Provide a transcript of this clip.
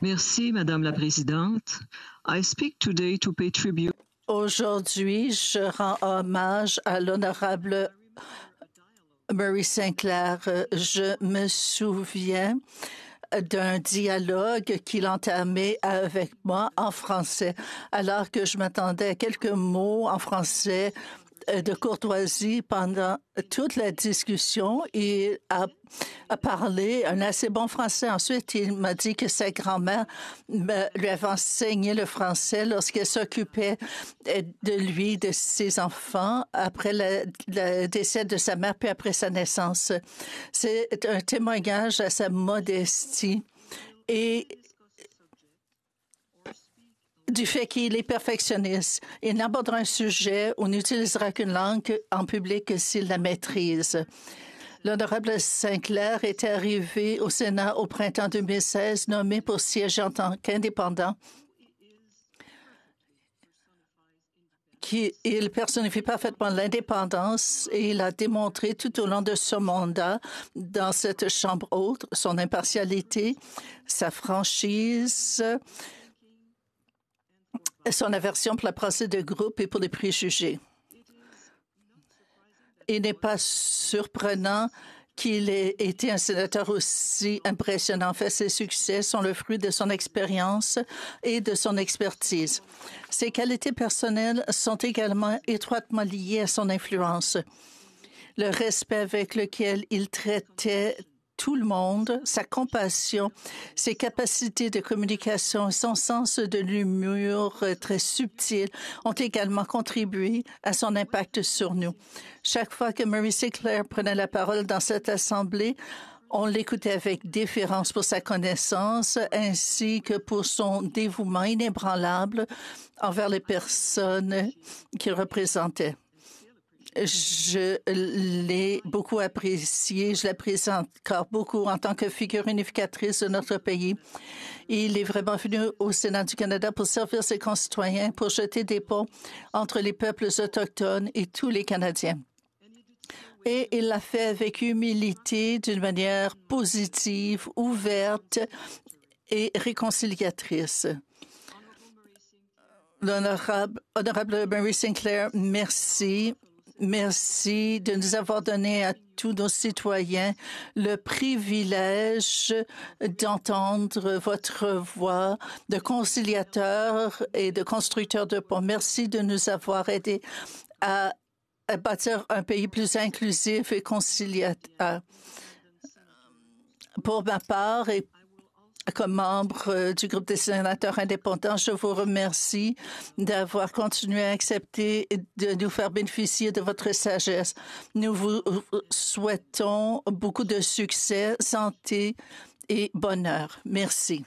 Merci, Madame la Présidente. I speak today to pay tribute. Aujourd'hui, je rends hommage à l'honorable Murray Sinclair. Je me souviens d'un dialogue qu'il entamait avec moi en français, alors que je m'attendais à quelques mots en français euh, de courtoisie pendant toute la discussion. Il a, parlé un assez bon français. Ensuite, il m'a dit que sa grand-mère lui avait enseigné le français lorsqu'elle s'occupait euh, de lui, de ses enfants, après le décès de sa mère, puis après sa naissance. C'est un témoignage à sa modestie et du fait qu'il est perfectionniste. Il n'abordera un sujet ou n'utilisera qu'une langue en public s'il la maîtrise. L'honorable Sinclair est arrivé au Sénat au printemps 2016, nommé pour siéger en tant qu'indépendant. il personnifie parfaitement l'indépendance et il a démontré tout au long de son mandat dans cette chambre haute son impartialité, sa franchise, son aversion pour la procès de groupe et pour les préjugés. Il n'est pas surprenant qu'il ait été un sénateur aussi impressionnant. En fait, ses succès sont le fruit de son expérience et de son expertise. Ses qualités personnelles sont également étroitement liées à son influence. Le respect avec lequel il traitait tout le monde, sa compassion, ses capacités de communication, son sens de l'humour euh, très subtil ont également contribué à son impact sur nous. Chaque fois que Murray Sinclair prenait la parole dans cette assemblée, on l'écoutait avec déférence pour sa connaissance ainsi que pour son dévouement inébranlable envers les personnes qu'il représentait je l'ai beaucoup apprécié. Je l'apprécie encore beaucoup en tant que figure unificatrice de notre pays. Il est vraiment venu au Sénat du Canada pour servir ses concitoyens, pour jeter des ponts entre les peuples autochtones et tous les Canadiens. Et il l'a fait avec humilité, d'une manière positive, ouverte et réconciliatrice. L'honorable Mary Sinclair, merci Merci de nous avoir donné à tous nos citoyens le privilège d'entendre votre voix de conciliateur et de constructeur de ponts. Merci de nous avoir aidés à, bâtir un pays plus inclusif et conciliateur. Pour ma part et comme membre euh, du groupe des sénateurs indépendants, je vous remercie d'avoir continué à accepter de nous faire bénéficier de votre sagesse. Nous vous souhaitons beaucoup de succès, santé et bonheur. Merci.